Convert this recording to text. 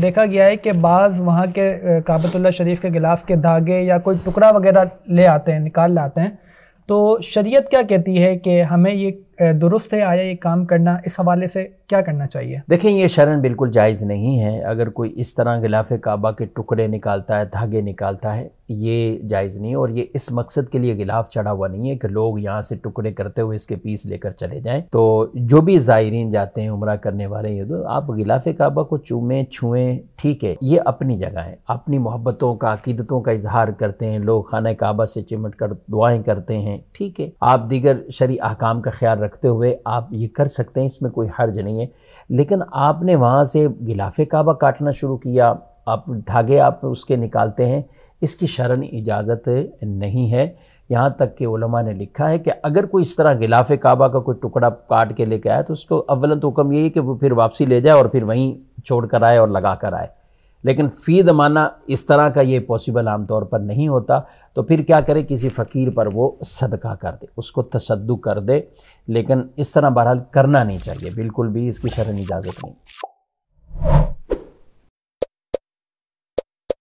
देखा गया है कि बाज़ वहाँ के काबतुल्ला शरीफ के गिलाफ के धागे या कोई टुकड़ा वगैरह ले आते हैं निकाल लाते हैं तो शरीयत क्या कहती है कि हमें ये दुरुस्त है आया ये काम करना इस हवाले से क्या करना चाहिए देखें ये शरण बिल्कुल जायज़ नहीं है अगर कोई इस तरह गिलाफ काबा के टुकड़े निकालता है धागे निकालता है ये जायज़ नहीं और ये इस मकसद के लिए गिलाफ चढ़ा हुआ नहीं है कि लोग यहाँ से टुकड़े करते हुए इसके पीस लेकर चले जाएं तो जो भी ज़ायरीन जाते हैं उम्र करने वाले ये तो आप गिलाफ काबा को चूमें छुएं ठीक है ये अपनी जगह है अपनी मोहब्बतों का अकीदतों का इजहार करते हैं लोग खाना काबा से चिमट कर दुआएँ करते हैं ठीक है आप दीगर शरी अहकाम का ख्याल रखते हुए आप ये कर सकते हैं इसमें कोई हर्ज नहीं है लेकिन आपने वहाँ से गिलाफ़ काबा काटना शुरू किया आप धागे आप उसके निकालते हैं इसकी शरण इजाज़त नहीं है यहाँ तक कि उलमा ने लिखा है कि अगर कोई इस तरह गिलाफ काबा का कोई टुकड़ा काट के लेके आए तो उसको अवलन तो हुक्म यही है कि वो फिर वापसी ले जाए और फिर वहीं छोड़ कर आए और लगा कर आए लेकिन फ़ी दमाना इस तरह का ये पॉसिबल आमतौर पर नहीं होता तो फिर क्या करे किसी फ़कीर पर वो सदका कर दे उसको तसद्दु कर दे लेकिन इस तरह बहरहाल करना नहीं चाहिए बिल्कुल भी इसकी शरण इजाज़त नहीं